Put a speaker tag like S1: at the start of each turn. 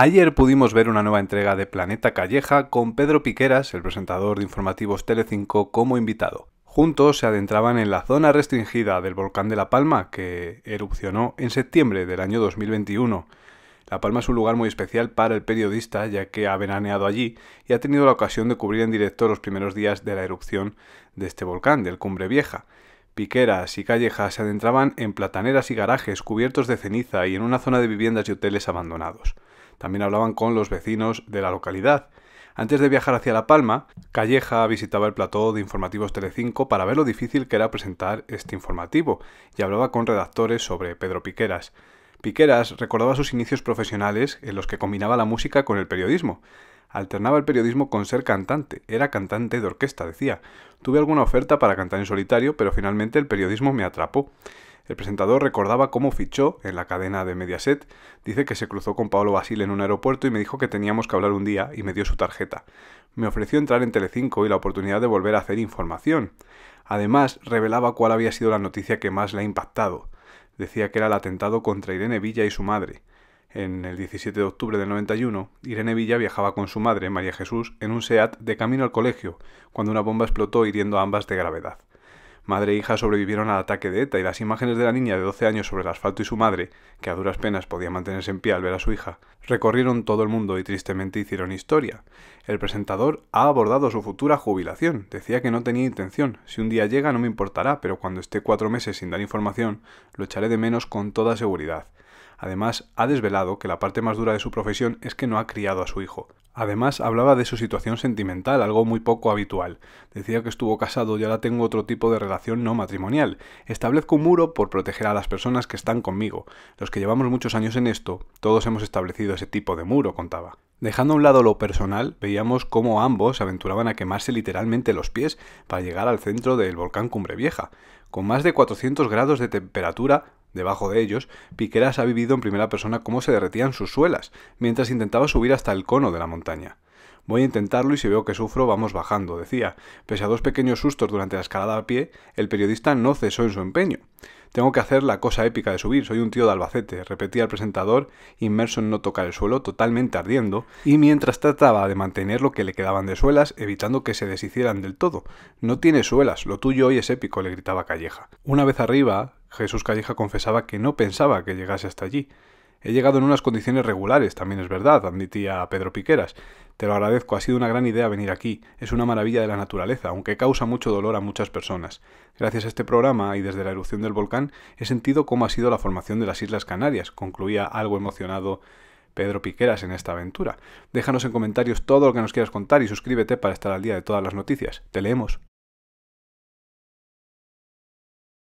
S1: Ayer pudimos ver una nueva entrega de Planeta Calleja con Pedro Piqueras, el presentador de informativos Telecinco, como invitado. Juntos se adentraban en la zona restringida del volcán de La Palma, que erupcionó en septiembre del año 2021. La Palma es un lugar muy especial para el periodista, ya que ha veraneado allí y ha tenido la ocasión de cubrir en directo los primeros días de la erupción de este volcán, del Cumbre Vieja. Piqueras y Calleja se adentraban en plataneras y garajes cubiertos de ceniza y en una zona de viviendas y hoteles abandonados. También hablaban con los vecinos de la localidad. Antes de viajar hacia La Palma, Calleja visitaba el plató de informativos Telecinco para ver lo difícil que era presentar este informativo y hablaba con redactores sobre Pedro Piqueras. Piqueras recordaba sus inicios profesionales en los que combinaba la música con el periodismo. Alternaba el periodismo con ser cantante. Era cantante de orquesta, decía. Tuve alguna oferta para cantar en solitario, pero finalmente el periodismo me atrapó. El presentador recordaba cómo fichó en la cadena de Mediaset. Dice que se cruzó con Pablo Basil en un aeropuerto y me dijo que teníamos que hablar un día y me dio su tarjeta. Me ofreció entrar en Telecinco y la oportunidad de volver a hacer información. Además, revelaba cuál había sido la noticia que más le ha impactado. Decía que era el atentado contra Irene Villa y su madre. En el 17 de octubre del 91, Irene Villa viajaba con su madre, María Jesús, en un SEAT de camino al colegio, cuando una bomba explotó hiriendo a ambas de gravedad. Madre e hija sobrevivieron al ataque de ETA y las imágenes de la niña de 12 años sobre el asfalto y su madre, que a duras penas podía mantenerse en pie al ver a su hija, recorrieron todo el mundo y tristemente hicieron historia. El presentador ha abordado su futura jubilación. Decía que no tenía intención. Si un día llega no me importará, pero cuando esté cuatro meses sin dar información, lo echaré de menos con toda seguridad. Además, ha desvelado que la parte más dura de su profesión es que no ha criado a su hijo. Además, hablaba de su situación sentimental, algo muy poco habitual. Decía que estuvo casado y ahora tengo otro tipo de relación no matrimonial. Establezco un muro por proteger a las personas que están conmigo. Los que llevamos muchos años en esto, todos hemos establecido ese tipo de muro, contaba. Dejando a un lado lo personal, veíamos cómo ambos aventuraban a quemarse literalmente los pies para llegar al centro del volcán Cumbre Vieja. Con más de 400 grados de temperatura, Debajo de ellos, Piqueras ha vivido en primera persona cómo se derretían sus suelas, mientras intentaba subir hasta el cono de la montaña. Voy a intentarlo y si veo que sufro vamos bajando, decía. Pese a dos pequeños sustos durante la escalada a pie, el periodista no cesó en su empeño. Tengo que hacer la cosa épica de subir, soy un tío de Albacete, repetía el presentador, inmerso en no tocar el suelo, totalmente ardiendo, y mientras trataba de mantener lo que le quedaban de suelas, evitando que se deshicieran del todo. No tiene suelas, lo tuyo hoy es épico, le gritaba Calleja. Una vez arriba, Jesús Calleja confesaba que no pensaba que llegase hasta allí. He llegado en unas condiciones regulares, también es verdad, admitía Pedro Piqueras. Te lo agradezco, ha sido una gran idea venir aquí. Es una maravilla de la naturaleza, aunque causa mucho dolor a muchas personas. Gracias a este programa y desde la erupción del volcán he sentido cómo ha sido la formación de las Islas Canarias, concluía algo emocionado Pedro Piqueras en esta aventura. Déjanos en comentarios todo lo que nos quieras contar y suscríbete para estar al día de todas las noticias. Te leemos.